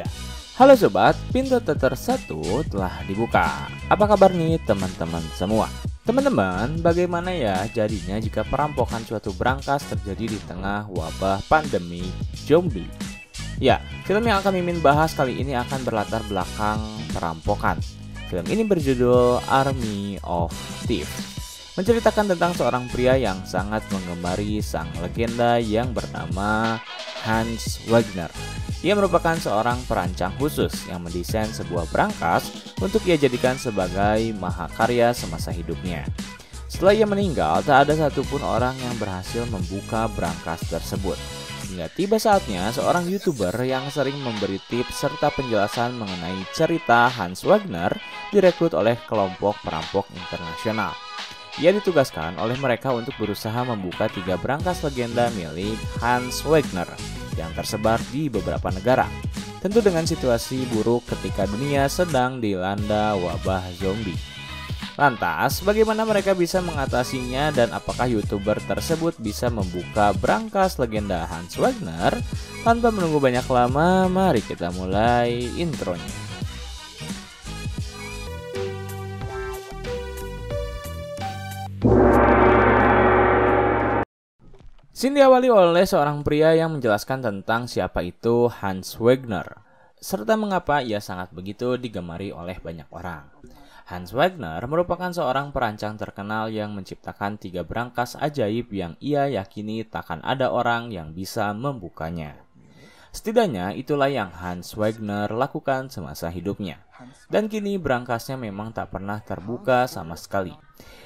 Ya. Halo sobat, pintu teater 1 telah dibuka. Apa kabar nih teman-teman semua? Teman-teman, bagaimana ya jadinya jika perampokan suatu berangkas terjadi di tengah wabah pandemi zombie? Ya, film yang akan Mimin bahas kali ini akan berlatar belakang perampokan. Film ini berjudul Army of Thieves menceritakan tentang seorang pria yang sangat menggemari sang legenda yang bernama Hans Wagner. Ia merupakan seorang perancang khusus yang mendesain sebuah berangkas untuk ia jadikan sebagai mahakarya semasa hidupnya. Setelah ia meninggal, tak ada satupun orang yang berhasil membuka brankas tersebut. Hingga tiba saatnya, seorang YouTuber yang sering memberi tips serta penjelasan mengenai cerita Hans Wagner direkrut oleh kelompok perampok internasional. Ia ditugaskan oleh mereka untuk berusaha membuka tiga berangkas legenda milik Hans Wagner yang tersebar di beberapa negara. Tentu dengan situasi buruk ketika dunia sedang dilanda wabah zombie. Lantas, bagaimana mereka bisa mengatasinya dan apakah YouTuber tersebut bisa membuka berangkas legenda Hans Wagner? Tanpa menunggu banyak lama, mari kita mulai intronya. Scene diawali oleh seorang pria yang menjelaskan tentang siapa itu Hans Wagner serta mengapa ia sangat begitu digemari oleh banyak orang. Hans Wagner merupakan seorang perancang terkenal yang menciptakan tiga berangkas ajaib yang ia yakini takkan ada orang yang bisa membukanya. Setidaknya itulah yang Hans Wagner lakukan semasa hidupnya. Dan kini berangkasnya memang tak pernah terbuka sama sekali.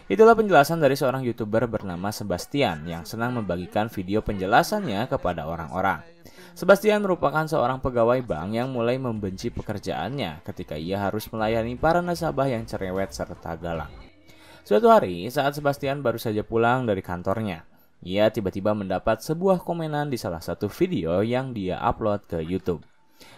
Itulah penjelasan dari seorang YouTuber bernama Sebastian yang senang membagikan video penjelasannya kepada orang-orang. Sebastian merupakan seorang pegawai bank yang mulai membenci pekerjaannya ketika ia harus melayani para nasabah yang cerewet serta galang. Suatu hari, saat Sebastian baru saja pulang dari kantornya, ia tiba-tiba mendapat sebuah komenan di salah satu video yang dia upload ke YouTube.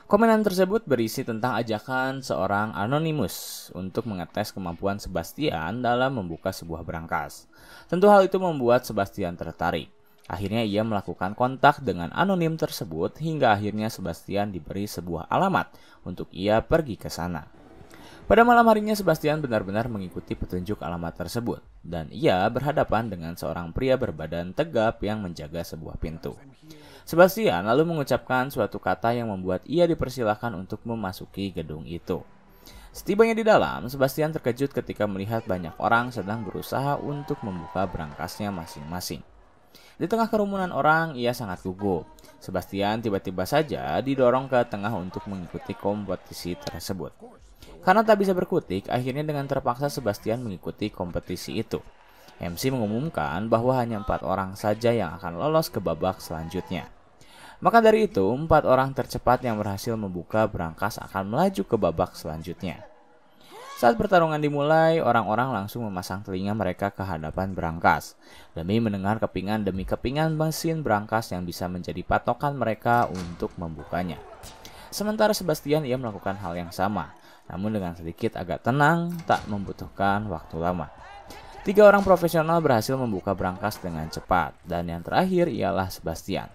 Komenan tersebut berisi tentang ajakan seorang anonimus untuk mengetes kemampuan Sebastian dalam membuka sebuah berangkas. Tentu hal itu membuat Sebastian tertarik. Akhirnya ia melakukan kontak dengan anonim tersebut hingga akhirnya Sebastian diberi sebuah alamat untuk ia pergi ke sana. Pada malam harinya Sebastian benar-benar mengikuti petunjuk alamat tersebut dan ia berhadapan dengan seorang pria berbadan tegap yang menjaga sebuah pintu. Sebastian lalu mengucapkan suatu kata yang membuat ia dipersilahkan untuk memasuki gedung itu. Setibanya di dalam, Sebastian terkejut ketika melihat banyak orang sedang berusaha untuk membuka berangkasnya masing-masing. Di tengah kerumunan orang, ia sangat gugup. Sebastian tiba-tiba saja didorong ke tengah untuk mengikuti kompetisi tersebut. Karena tak bisa berkutik, akhirnya dengan terpaksa Sebastian mengikuti kompetisi itu. MC mengumumkan bahwa hanya empat orang saja yang akan lolos ke babak selanjutnya. Maka dari itu, empat orang tercepat yang berhasil membuka berangkas akan melaju ke babak selanjutnya. Saat pertarungan dimulai, orang-orang langsung memasang telinga mereka ke hadapan berangkas demi mendengar kepingan demi kepingan mesin berangkas yang bisa menjadi patokan mereka untuk membukanya. Sementara Sebastian ia melakukan hal yang sama namun dengan sedikit agak tenang, tak membutuhkan waktu lama. Tiga orang profesional berhasil membuka brankas dengan cepat, dan yang terakhir ialah Sebastian.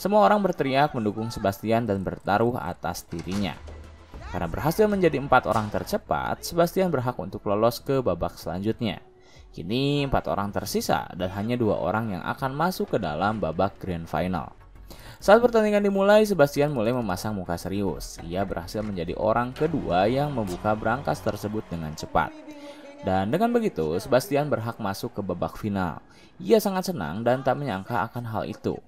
Semua orang berteriak mendukung Sebastian dan bertaruh atas dirinya. Karena berhasil menjadi empat orang tercepat, Sebastian berhak untuk lolos ke babak selanjutnya. Kini empat orang tersisa dan hanya dua orang yang akan masuk ke dalam babak grand final. Saat pertandingan dimulai, Sebastian mulai memasang muka serius. Ia berhasil menjadi orang kedua yang membuka brankas tersebut dengan cepat. Dan dengan begitu, Sebastian berhak masuk ke babak final. Ia sangat senang dan tak menyangka akan hal itu.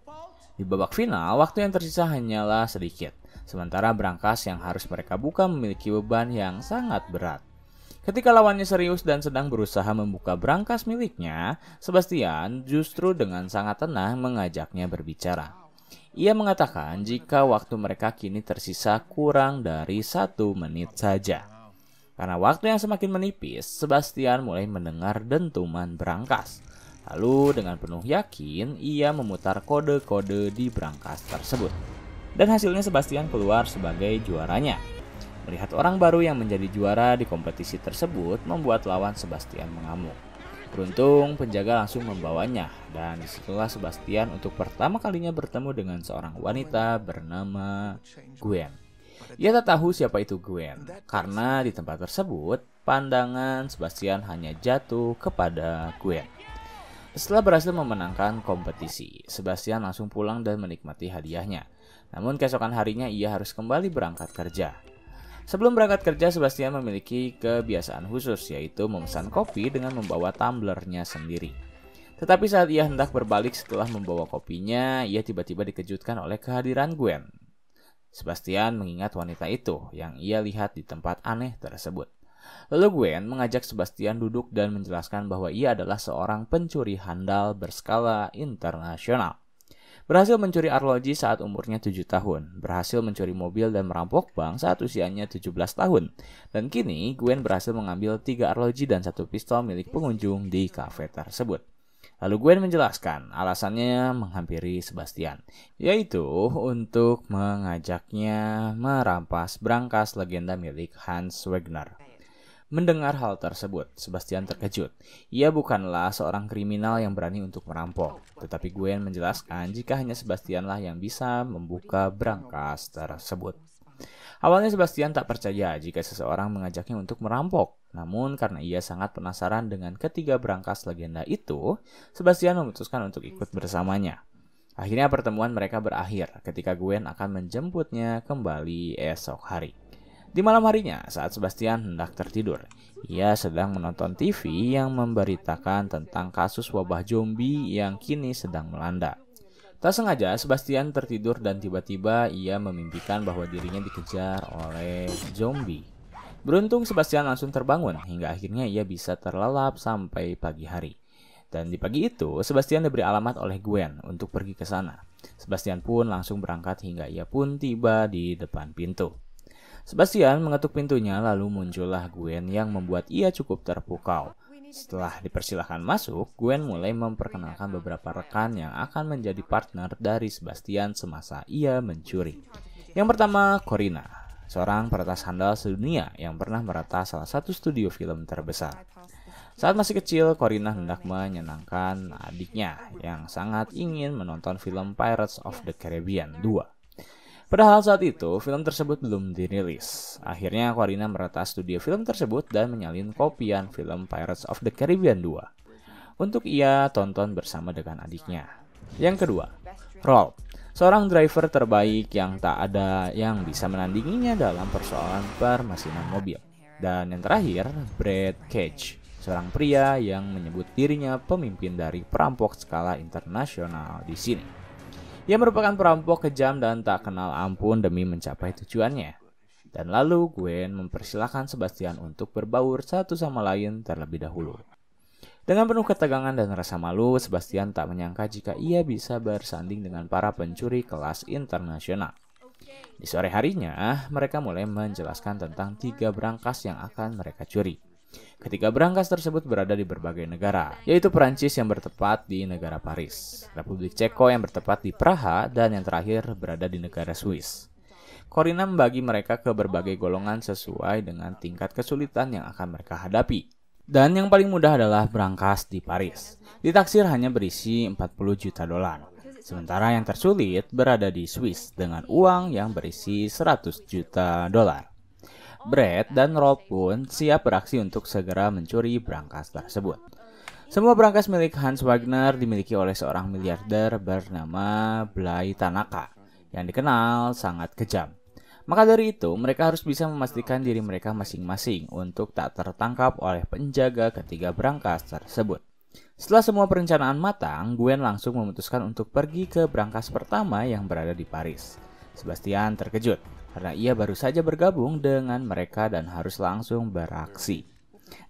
Di babak final, waktu yang tersisa hanyalah sedikit. Sementara brankas yang harus mereka buka memiliki beban yang sangat berat. Ketika lawannya serius dan sedang berusaha membuka brankas miliknya, Sebastian justru dengan sangat tenang mengajaknya berbicara. Ia mengatakan jika waktu mereka kini tersisa kurang dari satu menit saja. Karena waktu yang semakin menipis, Sebastian mulai mendengar dentuman berangkas. Lalu dengan penuh yakin, ia memutar kode-kode di berangkas tersebut. Dan hasilnya Sebastian keluar sebagai juaranya. Melihat orang baru yang menjadi juara di kompetisi tersebut membuat lawan Sebastian mengamuk. Beruntung penjaga langsung membawanya dan disitulah Sebastian untuk pertama kalinya bertemu dengan seorang wanita bernama Gwen. Ia tak tahu siapa itu Gwen karena di tempat tersebut pandangan Sebastian hanya jatuh kepada Gwen. Setelah berhasil memenangkan kompetisi, Sebastian langsung pulang dan menikmati hadiahnya. Namun keesokan harinya ia harus kembali berangkat kerja. Sebelum berangkat kerja, Sebastian memiliki kebiasaan khusus, yaitu memesan kopi dengan membawa tumblernya sendiri. Tetapi saat ia hendak berbalik setelah membawa kopinya, ia tiba-tiba dikejutkan oleh kehadiran Gwen. Sebastian mengingat wanita itu yang ia lihat di tempat aneh tersebut. Lalu Gwen mengajak Sebastian duduk dan menjelaskan bahwa ia adalah seorang pencuri handal berskala internasional. Berhasil mencuri arloji saat umurnya 7 tahun, berhasil mencuri mobil dan merampok bank saat usianya 17 tahun. Dan kini, Gwen berhasil mengambil 3 arloji dan satu pistol milik pengunjung di kafe tersebut. Lalu Gwen menjelaskan alasannya menghampiri Sebastian, yaitu untuk mengajaknya merampas berangkas legenda milik Hans Wagner. Mendengar hal tersebut, Sebastian terkejut. Ia bukanlah seorang kriminal yang berani untuk merampok, tetapi Gwen menjelaskan jika hanya Sebastianlah yang bisa membuka berangkas tersebut. Awalnya Sebastian tak percaya jika seseorang mengajaknya untuk merampok, namun karena ia sangat penasaran dengan ketiga berangkas legenda itu, Sebastian memutuskan untuk ikut bersamanya. Akhirnya pertemuan mereka berakhir ketika Gwen akan menjemputnya kembali esok hari. Di malam harinya, saat Sebastian hendak tertidur, ia sedang menonton TV yang memberitakan tentang kasus wabah zombie yang kini sedang melanda. Tak sengaja, Sebastian tertidur dan tiba-tiba ia memimpikan bahwa dirinya dikejar oleh zombie. Beruntung Sebastian langsung terbangun hingga akhirnya ia bisa terlelap sampai pagi hari. Dan di pagi itu, Sebastian diberi alamat oleh Gwen untuk pergi ke sana. Sebastian pun langsung berangkat hingga ia pun tiba di depan pintu. Sebastian mengetuk pintunya lalu muncullah Gwen yang membuat ia cukup terpukau. Setelah dipersilahkan masuk, Gwen mulai memperkenalkan beberapa rekan yang akan menjadi partner dari Sebastian semasa ia mencuri. Yang pertama, Corina, seorang peretas handal sedunia yang pernah merata salah satu studio film terbesar. Saat masih kecil, Corina hendak menyenangkan adiknya yang sangat ingin menonton film Pirates of the Caribbean 2. Padahal saat itu film tersebut belum dirilis. Akhirnya Aquarina meretas studio film tersebut dan menyalin kopian film Pirates of the Caribbean 2 untuk ia tonton bersama dengan adiknya. Yang kedua, Roll, seorang driver terbaik yang tak ada yang bisa menandinginya dalam persoalan permesinan mobil. Dan yang terakhir, Brad Cage, seorang pria yang menyebut dirinya pemimpin dari perampok skala internasional di sini. Ia merupakan perampok kejam dan tak kenal ampun demi mencapai tujuannya. Dan lalu Gwen mempersilahkan Sebastian untuk berbaur satu sama lain terlebih dahulu. Dengan penuh ketegangan dan rasa malu, Sebastian tak menyangka jika ia bisa bersanding dengan para pencuri kelas internasional. Di sore harinya, mereka mulai menjelaskan tentang tiga berangkas yang akan mereka curi. Ketiga berangkas tersebut berada di berbagai negara, yaitu Perancis yang bertepat di negara Paris, Republik Ceko yang bertepat di Praha, dan yang terakhir berada di negara Swiss. Corina membagi mereka ke berbagai golongan sesuai dengan tingkat kesulitan yang akan mereka hadapi. Dan yang paling mudah adalah berangkas di Paris. Ditaksir hanya berisi 40 juta dolar. Sementara yang tersulit berada di Swiss dengan uang yang berisi 100 juta dolar. Oh, Brad dan Rob pun siap beraksi untuk segera mencuri brankas tersebut. Semua brankas milik Hans Wagner dimiliki oleh seorang miliarder bernama Blay Tanaka yang dikenal sangat kejam. Maka dari itu, mereka harus bisa memastikan diri mereka masing-masing untuk tak tertangkap oleh penjaga ketiga brankas tersebut. Setelah semua perencanaan matang, Gwen langsung memutuskan untuk pergi ke brankas pertama yang berada di Paris. Sebastian terkejut karena ia baru saja bergabung dengan mereka dan harus langsung beraksi.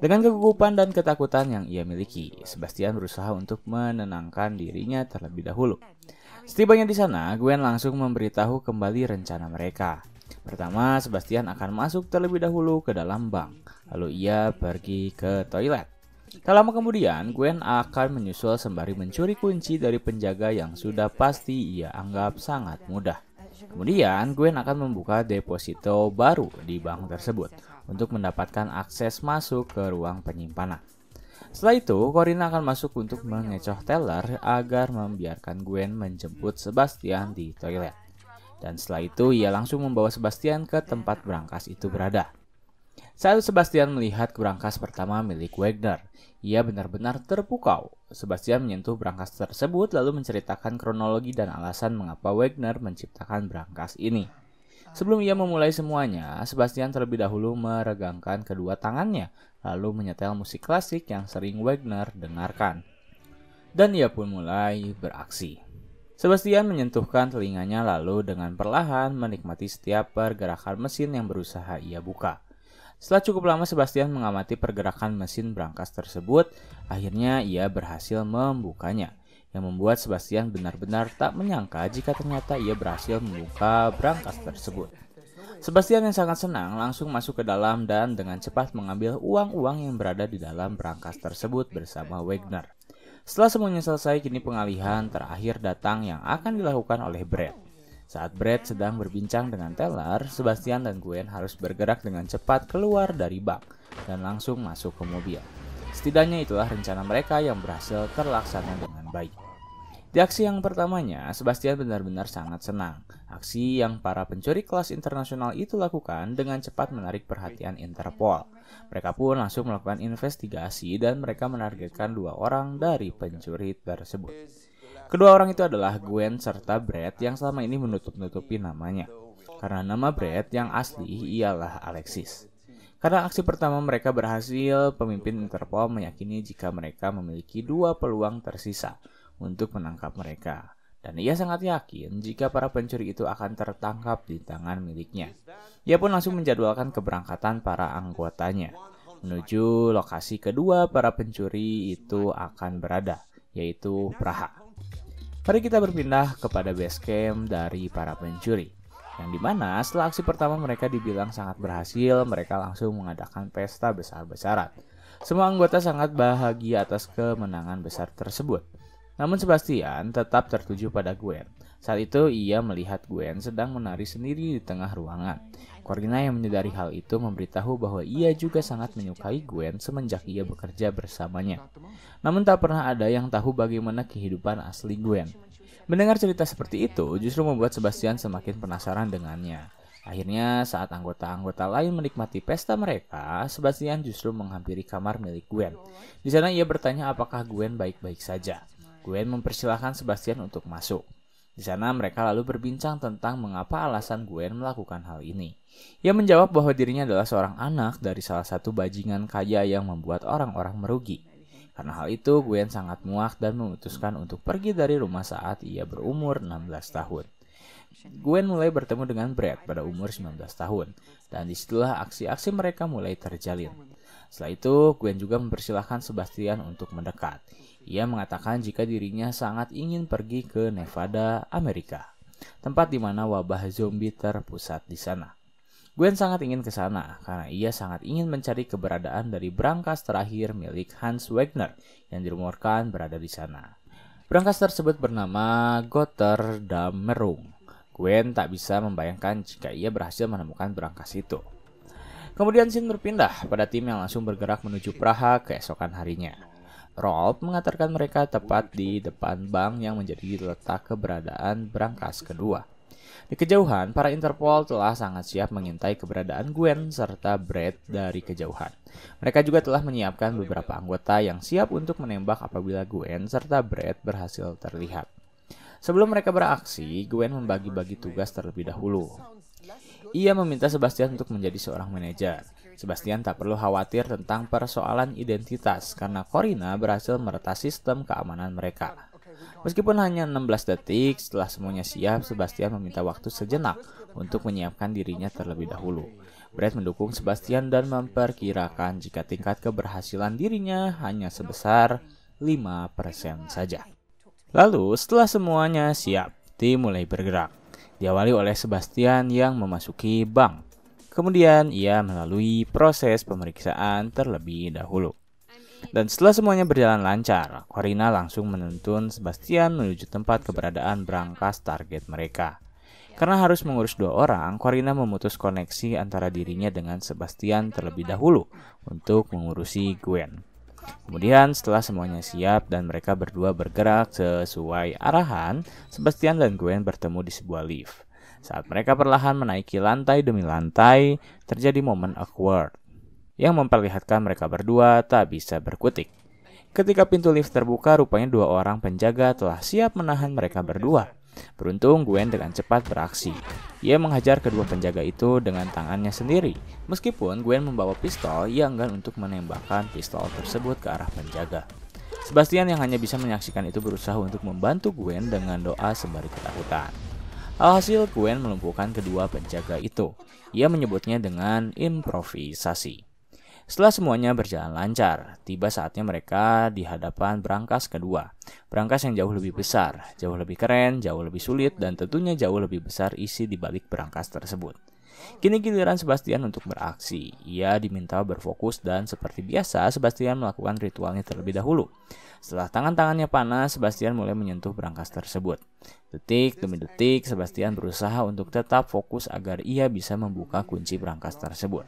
Dengan kegugupan dan ketakutan yang ia miliki, Sebastian berusaha untuk menenangkan dirinya terlebih dahulu. Setibanya di sana, Gwen langsung memberitahu kembali rencana mereka. Pertama, Sebastian akan masuk terlebih dahulu ke dalam bank, lalu ia pergi ke toilet. Tak lama kemudian, Gwen akan menyusul sembari mencuri kunci dari penjaga yang sudah pasti ia anggap sangat mudah. Kemudian, Gwen akan membuka deposito baru di bank tersebut untuk mendapatkan akses masuk ke ruang penyimpanan. Setelah itu, Corina akan masuk untuk mengecoh Taylor agar membiarkan Gwen menjemput Sebastian di toilet. Dan setelah itu, ia langsung membawa Sebastian ke tempat berangkas itu berada. Saat Sebastian melihat berangkas pertama milik Wagner, ia benar-benar terpukau. Sebastian menyentuh berangkas tersebut lalu menceritakan kronologi dan alasan mengapa Wagner menciptakan berangkas ini. Sebelum ia memulai semuanya, Sebastian terlebih dahulu meregangkan kedua tangannya, lalu menyetel musik klasik yang sering Wagner dengarkan. Dan ia pun mulai beraksi. Sebastian menyentuhkan telinganya lalu dengan perlahan menikmati setiap pergerakan mesin yang berusaha ia buka. Setelah cukup lama Sebastian mengamati pergerakan mesin brankas tersebut, akhirnya ia berhasil membukanya. Yang membuat Sebastian benar-benar tak menyangka jika ternyata ia berhasil membuka brankas tersebut. Sebastian yang sangat senang langsung masuk ke dalam dan dengan cepat mengambil uang-uang yang berada di dalam brankas tersebut bersama Wagner. Setelah semuanya selesai, kini pengalihan terakhir datang yang akan dilakukan oleh Brad. Saat Brad sedang berbincang dengan Taylor, Sebastian dan Gwen harus bergerak dengan cepat keluar dari bak dan langsung masuk ke mobil. Setidaknya itulah rencana mereka yang berhasil terlaksana dengan baik. Di aksi yang pertamanya, Sebastian benar-benar sangat senang. Aksi yang para pencuri kelas internasional itu lakukan dengan cepat menarik perhatian Interpol. Mereka pun langsung melakukan investigasi dan mereka menargetkan dua orang dari pencuri tersebut. Kedua orang itu adalah Gwen serta Brett yang selama ini menutup-nutupi namanya. Karena nama Brett yang asli ialah Alexis. Karena aksi pertama mereka berhasil, pemimpin Interpol meyakini jika mereka memiliki dua peluang tersisa untuk menangkap mereka. Dan ia sangat yakin jika para pencuri itu akan tertangkap di tangan miliknya. Ia pun langsung menjadwalkan keberangkatan para anggotanya menuju lokasi kedua para pencuri itu akan berada, yaitu Praha. Mari kita berpindah kepada base camp dari para pencuri. Yang dimana setelah aksi pertama mereka dibilang sangat berhasil, mereka langsung mengadakan pesta besar-besaran. Semua anggota sangat bahagia atas kemenangan besar tersebut. Namun Sebastian tetap tertuju pada Gwen. Saat itu ia melihat Gwen sedang menari sendiri di tengah ruangan. Corina yang menyadari hal itu memberitahu bahwa ia juga sangat menyukai Gwen semenjak ia bekerja bersamanya. Namun tak pernah ada yang tahu bagaimana kehidupan asli Gwen. Mendengar cerita seperti itu justru membuat Sebastian semakin penasaran dengannya. Akhirnya saat anggota-anggota lain menikmati pesta mereka, Sebastian justru menghampiri kamar milik Gwen. Di sana ia bertanya apakah Gwen baik-baik saja. Gwen mempersilahkan Sebastian untuk masuk. Di sana mereka lalu berbincang tentang mengapa alasan Gwen melakukan hal ini. Ia menjawab bahwa dirinya adalah seorang anak dari salah satu bajingan kaya yang membuat orang-orang merugi. Karena hal itu, Gwen sangat muak dan memutuskan untuk pergi dari rumah saat ia berumur 16 tahun. Gwen mulai bertemu dengan Brad pada umur 19 tahun, dan disitulah aksi-aksi mereka mulai terjalin. Setelah itu, Gwen juga mempersilahkan Sebastian untuk mendekat. Ia mengatakan jika dirinya sangat ingin pergi ke Nevada, Amerika, tempat di mana wabah zombie terpusat di sana. Gwen sangat ingin ke sana karena ia sangat ingin mencari keberadaan dari brankas terakhir milik Hans Wagner yang dirumorkan berada di sana. Brankas tersebut bernama Gotterdammerung. Gwen tak bisa membayangkan jika ia berhasil menemukan brankas itu. Kemudian Sin berpindah pada tim yang langsung bergerak menuju Praha keesokan harinya. Rob mengantarkan mereka tepat di depan bank yang menjadi letak keberadaan berangkas kedua. Di kejauhan, para Interpol telah sangat siap mengintai keberadaan Gwen serta Brad dari kejauhan. Mereka juga telah menyiapkan beberapa anggota yang siap untuk menembak apabila Gwen serta Brad berhasil terlihat. Sebelum mereka beraksi, Gwen membagi-bagi tugas terlebih dahulu. Ia meminta Sebastian untuk menjadi seorang manajer. Sebastian tak perlu khawatir tentang persoalan identitas karena Corina berhasil meretas sistem keamanan mereka. Meskipun hanya 16 detik setelah semuanya siap, Sebastian meminta waktu sejenak untuk menyiapkan dirinya terlebih dahulu. Brad mendukung Sebastian dan memperkirakan jika tingkat keberhasilan dirinya hanya sebesar 5% saja. Lalu setelah semuanya siap, tim mulai bergerak. Diawali oleh Sebastian yang memasuki bank. Kemudian ia melalui proses pemeriksaan terlebih dahulu. Dan setelah semuanya berjalan lancar, Corina langsung menuntun Sebastian menuju tempat keberadaan berangkas target mereka. Karena harus mengurus dua orang, Corina memutus koneksi antara dirinya dengan Sebastian terlebih dahulu untuk mengurusi Gwen. Kemudian setelah semuanya siap dan mereka berdua bergerak sesuai arahan, Sebastian dan Gwen bertemu di sebuah lift. Saat mereka perlahan menaiki lantai demi lantai, terjadi momen awkward yang memperlihatkan mereka berdua tak bisa berkutik. Ketika pintu lift terbuka, rupanya dua orang penjaga telah siap menahan mereka berdua. Beruntung Gwen dengan cepat beraksi. Ia menghajar kedua penjaga itu dengan tangannya sendiri, meskipun Gwen membawa pistol, ia enggan untuk menembakkan pistol tersebut ke arah penjaga. Sebastian yang hanya bisa menyaksikan itu berusaha untuk membantu Gwen dengan doa sembari ketakutan. Alhasil Gwen melumpuhkan kedua penjaga itu. Ia menyebutnya dengan improvisasi. Setelah semuanya berjalan lancar, tiba saatnya mereka di hadapan brankas kedua. berangkas yang jauh lebih besar, jauh lebih keren, jauh lebih sulit, dan tentunya jauh lebih besar isi di balik berangkas tersebut. Kini giliran Sebastian untuk beraksi. Ia diminta berfokus dan seperti biasa Sebastian melakukan ritualnya terlebih dahulu. Setelah tangan-tangannya panas, Sebastian mulai menyentuh berangkas tersebut. Detik demi detik, Sebastian berusaha untuk tetap fokus agar ia bisa membuka kunci berangkas tersebut.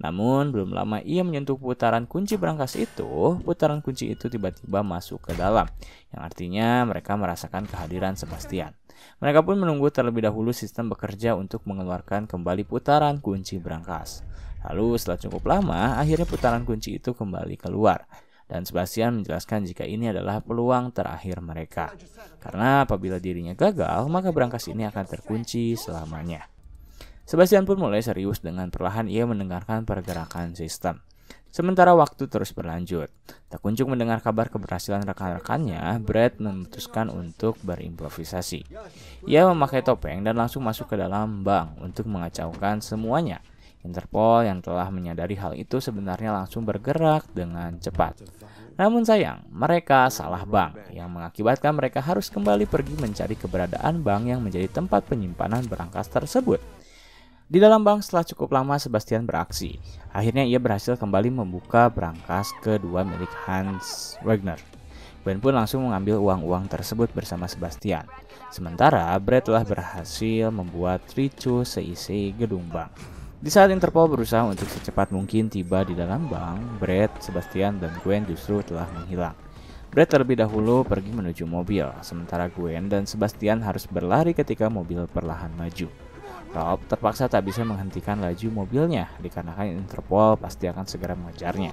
Namun, belum lama ia menyentuh putaran kunci berangkas itu, putaran kunci itu tiba-tiba masuk ke dalam, yang artinya mereka merasakan kehadiran Sebastian. Mereka pun menunggu terlebih dahulu sistem bekerja untuk mengeluarkan kembali putaran kunci berangkas. Lalu setelah cukup lama, akhirnya putaran kunci itu kembali keluar dan Sebastian menjelaskan jika ini adalah peluang terakhir mereka. Karena apabila dirinya gagal, maka berangkas ini akan terkunci selamanya. Sebastian pun mulai serius dengan perlahan ia mendengarkan pergerakan sistem. Sementara waktu terus berlanjut. Tak kunjung mendengar kabar keberhasilan rekan-rekannya, Brad memutuskan untuk berimprovisasi. Ia memakai topeng dan langsung masuk ke dalam bank untuk mengacaukan semuanya. Interpol yang telah menyadari hal itu sebenarnya langsung bergerak dengan cepat. Namun sayang, mereka salah bank yang mengakibatkan mereka harus kembali pergi mencari keberadaan bank yang menjadi tempat penyimpanan berangkas tersebut. Di dalam bank setelah cukup lama Sebastian beraksi, akhirnya ia berhasil kembali membuka berangkas kedua milik Hans Wagner. Ben pun langsung mengambil uang-uang tersebut bersama Sebastian. Sementara Brad telah berhasil membuat ricu seisi gedung bank. Di saat Interpol berusaha untuk secepat mungkin tiba di dalam bank, Brad, Sebastian, dan Gwen justru telah menghilang. Brad terlebih dahulu pergi menuju mobil, sementara Gwen dan Sebastian harus berlari ketika mobil perlahan maju. Rob terpaksa tak bisa menghentikan laju mobilnya, dikarenakan Interpol pasti akan segera mengejarnya.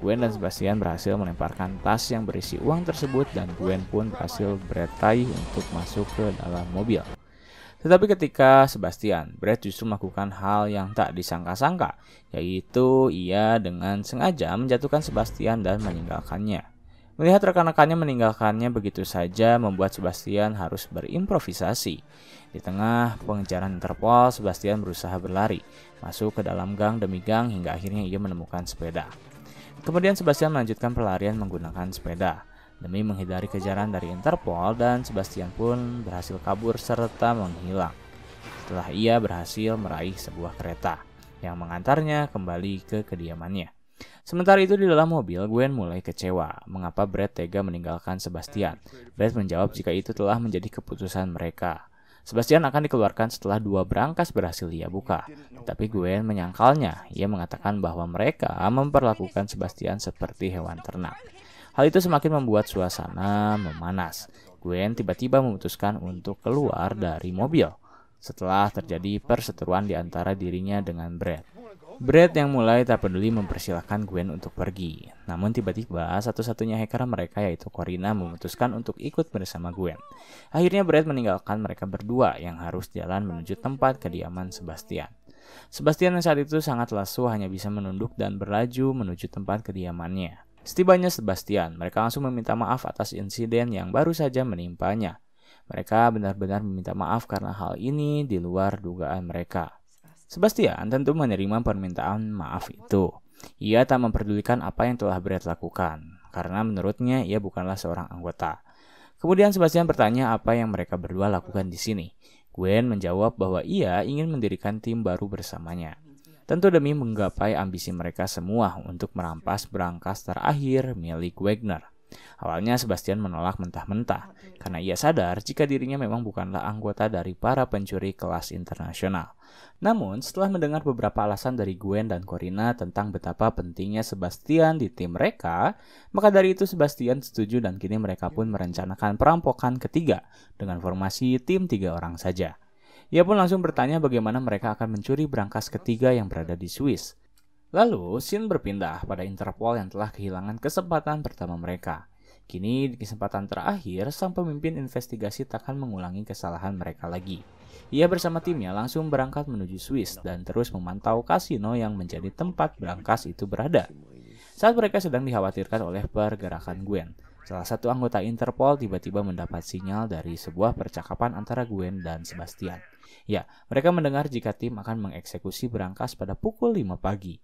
Gwen dan Sebastian berhasil melemparkan tas yang berisi uang tersebut dan Gwen pun berhasil beretai untuk masuk ke dalam mobil. Tetapi ketika Sebastian, Brad justru melakukan hal yang tak disangka-sangka, yaitu ia dengan sengaja menjatuhkan Sebastian dan meninggalkannya. Melihat rekan-rekannya meninggalkannya begitu saja membuat Sebastian harus berimprovisasi. Di tengah pengejaran Interpol, Sebastian berusaha berlari, masuk ke dalam gang demi gang hingga akhirnya ia menemukan sepeda. Kemudian Sebastian melanjutkan pelarian menggunakan sepeda. Demi menghindari kejaran dari Interpol dan Sebastian pun berhasil kabur serta menghilang. Setelah ia berhasil meraih sebuah kereta yang mengantarnya kembali ke kediamannya. Sementara itu di dalam mobil, Gwen mulai kecewa mengapa Brad tega meninggalkan Sebastian. Brad menjawab jika itu telah menjadi keputusan mereka. Sebastian akan dikeluarkan setelah dua berangkas berhasil ia buka. Tapi Gwen menyangkalnya. Ia mengatakan bahwa mereka memperlakukan Sebastian seperti hewan ternak. Hal itu semakin membuat suasana memanas. Gwen tiba-tiba memutuskan untuk keluar dari mobil setelah terjadi perseteruan di antara dirinya dengan Brad. Brad yang mulai tak peduli mempersilahkan Gwen untuk pergi. Namun tiba-tiba satu-satunya hacker mereka yaitu Corina memutuskan untuk ikut bersama Gwen. Akhirnya Brad meninggalkan mereka berdua yang harus jalan menuju tempat kediaman Sebastian. Sebastian yang saat itu sangat lesu hanya bisa menunduk dan berlaju menuju tempat kediamannya. Setibanya Sebastian, mereka langsung meminta maaf atas insiden yang baru saja menimpanya. Mereka benar-benar meminta maaf karena hal ini di luar dugaan mereka. Sebastian tentu menerima permintaan maaf itu. Ia tak memperdulikan apa yang telah Brett lakukan, karena menurutnya ia bukanlah seorang anggota. Kemudian Sebastian bertanya apa yang mereka berdua lakukan di sini. Gwen menjawab bahwa ia ingin mendirikan tim baru bersamanya tentu demi menggapai ambisi mereka semua untuk merampas berangkas terakhir milik Wagner. Awalnya Sebastian menolak mentah-mentah karena ia sadar jika dirinya memang bukanlah anggota dari para pencuri kelas internasional. Namun, setelah mendengar beberapa alasan dari Gwen dan Corina tentang betapa pentingnya Sebastian di tim mereka, maka dari itu Sebastian setuju dan kini mereka pun merencanakan perampokan ketiga dengan formasi tim tiga orang saja. Ia pun langsung bertanya bagaimana mereka akan mencuri berangkas ketiga yang berada di Swiss. Lalu, Shin berpindah pada Interpol yang telah kehilangan kesempatan pertama mereka. Kini, di kesempatan terakhir, sang pemimpin investigasi takkan mengulangi kesalahan mereka lagi. Ia bersama timnya langsung berangkat menuju Swiss dan terus memantau kasino yang menjadi tempat berangkas itu berada. Saat mereka sedang dikhawatirkan oleh pergerakan Gwen, Salah satu anggota Interpol tiba-tiba mendapat sinyal dari sebuah percakapan antara Gwen dan Sebastian. Ya, mereka mendengar jika tim akan mengeksekusi berangkas pada pukul 5 pagi.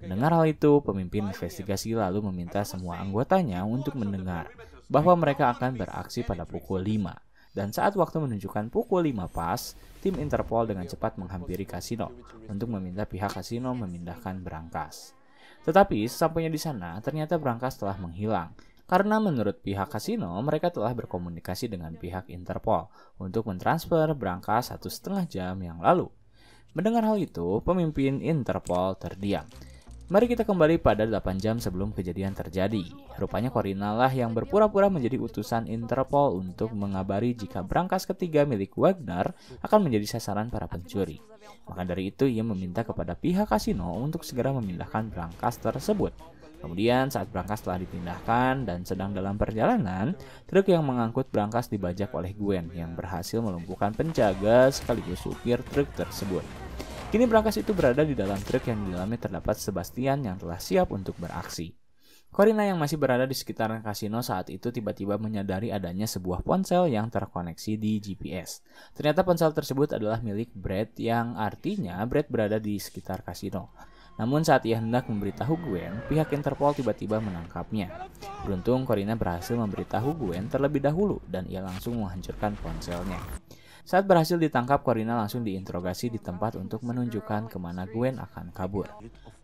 Mendengar ya. hal itu, pemimpin investigasi ya. lalu meminta semua anggotanya untuk mendengar bahwa mereka akan beraksi pada pukul 5. Dan saat waktu menunjukkan pukul 5 pas, tim Interpol dengan iya, cepat menghampiri kasino untuk meminta pihak kasino memindahkan berangkas. Tetapi sesampainya di sana, ternyata berangkas telah menghilang karena menurut pihak kasino, mereka telah berkomunikasi dengan pihak Interpol untuk mentransfer berangkas satu setengah jam yang lalu. Mendengar hal itu, pemimpin Interpol terdiam. Mari kita kembali pada 8 jam sebelum kejadian terjadi. Rupanya Corina lah yang berpura-pura menjadi utusan Interpol untuk mengabari jika berangkas ketiga milik Wagner akan menjadi sasaran para pencuri. Maka dari itu ia meminta kepada pihak kasino untuk segera memindahkan berangkas tersebut. Kemudian saat berangkas telah dipindahkan dan sedang dalam perjalanan, truk yang mengangkut berangkas dibajak oleh Gwen yang berhasil melumpuhkan penjaga sekaligus supir truk tersebut. Kini berangkas itu berada di dalam truk yang di dalamnya terdapat Sebastian yang telah siap untuk beraksi. Corina yang masih berada di sekitaran kasino saat itu tiba-tiba menyadari adanya sebuah ponsel yang terkoneksi di GPS. Ternyata ponsel tersebut adalah milik Brad yang artinya Brad berada di sekitar kasino. Namun saat ia hendak memberitahu Gwen, pihak Interpol tiba-tiba menangkapnya. Beruntung Corina berhasil memberitahu Gwen terlebih dahulu dan ia langsung menghancurkan ponselnya. Saat berhasil ditangkap, Corina langsung diinterogasi di tempat untuk menunjukkan kemana Gwen akan kabur.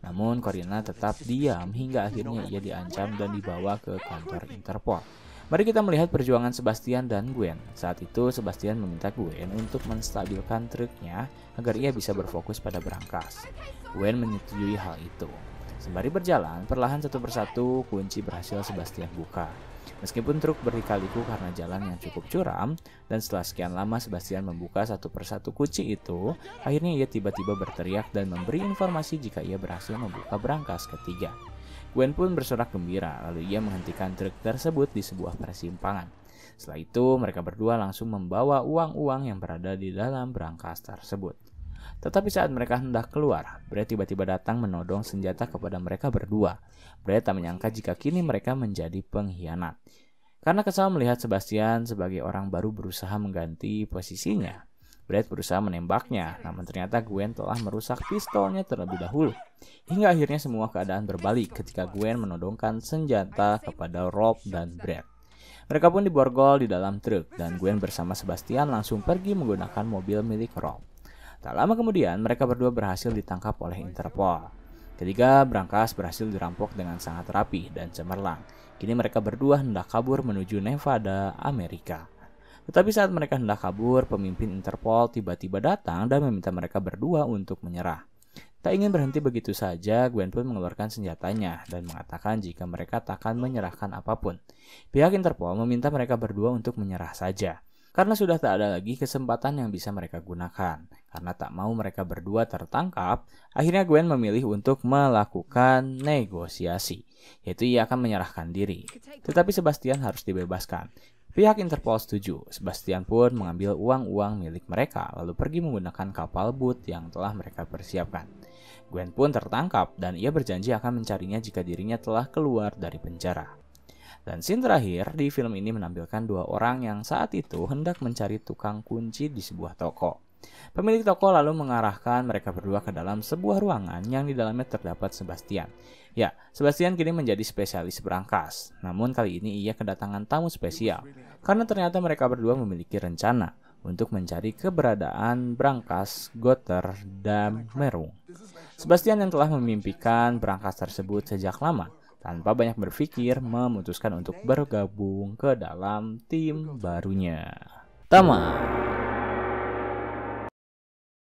Namun Corina tetap diam hingga akhirnya ia diancam dan dibawa ke kantor Interpol. Mari kita melihat perjuangan Sebastian dan Gwen. Saat itu Sebastian meminta Gwen untuk menstabilkan truknya agar ia bisa berfokus pada berangkas. Wen menyetujui hal itu. Sembari berjalan, perlahan satu persatu kunci berhasil Sebastian buka. Meskipun truk berlikaliku karena jalan yang cukup curam, dan setelah sekian lama Sebastian membuka satu persatu kunci itu, akhirnya ia tiba-tiba berteriak dan memberi informasi jika ia berhasil membuka berangkas ketiga. Gwen pun bersorak gembira, lalu ia menghentikan truk tersebut di sebuah persimpangan. Setelah itu, mereka berdua langsung membawa uang-uang yang berada di dalam berangkas tersebut. Tetapi saat mereka hendak keluar, Brett tiba-tiba datang menodong senjata kepada mereka berdua. Brett tak menyangka jika kini mereka menjadi pengkhianat. Karena kesal melihat Sebastian sebagai orang baru berusaha mengganti posisinya, Brad berusaha menembaknya, namun ternyata Gwen telah merusak pistolnya terlebih dahulu. Hingga akhirnya semua keadaan berbalik ketika Gwen menodongkan senjata kepada Rob dan Brad. Mereka pun diborgol di dalam truk dan Gwen bersama Sebastian langsung pergi menggunakan mobil milik Rob. Tak lama kemudian, mereka berdua berhasil ditangkap oleh Interpol. Ketiga, berangkas berhasil dirampok dengan sangat rapi dan cemerlang. Kini mereka berdua hendak kabur menuju Nevada, Amerika. Tetapi saat mereka hendak kabur, pemimpin Interpol tiba-tiba datang dan meminta mereka berdua untuk menyerah. Tak ingin berhenti begitu saja, Gwen pun mengeluarkan senjatanya dan mengatakan jika mereka tak akan menyerahkan apapun. Pihak Interpol meminta mereka berdua untuk menyerah saja, karena sudah tak ada lagi kesempatan yang bisa mereka gunakan. Karena tak mau mereka berdua tertangkap, akhirnya Gwen memilih untuk melakukan negosiasi, yaitu ia akan menyerahkan diri. Tetapi Sebastian harus dibebaskan. Pihak Interpol setuju. Sebastian pun mengambil uang-uang milik mereka lalu pergi menggunakan kapal boot yang telah mereka persiapkan. Gwen pun tertangkap dan ia berjanji akan mencarinya jika dirinya telah keluar dari penjara. Dan scene terakhir di film ini menampilkan dua orang yang saat itu hendak mencari tukang kunci di sebuah toko. Pemilik toko lalu mengarahkan mereka berdua ke dalam sebuah ruangan yang di dalamnya terdapat Sebastian. Ya, Sebastian kini menjadi spesialis berangkas. Namun kali ini ia kedatangan tamu spesial karena ternyata mereka berdua memiliki rencana untuk mencari keberadaan berangkas Goter dan Merung. Sebastian yang telah memimpikan berangkas tersebut sejak lama, tanpa banyak berpikir memutuskan untuk bergabung ke dalam tim barunya. Tama.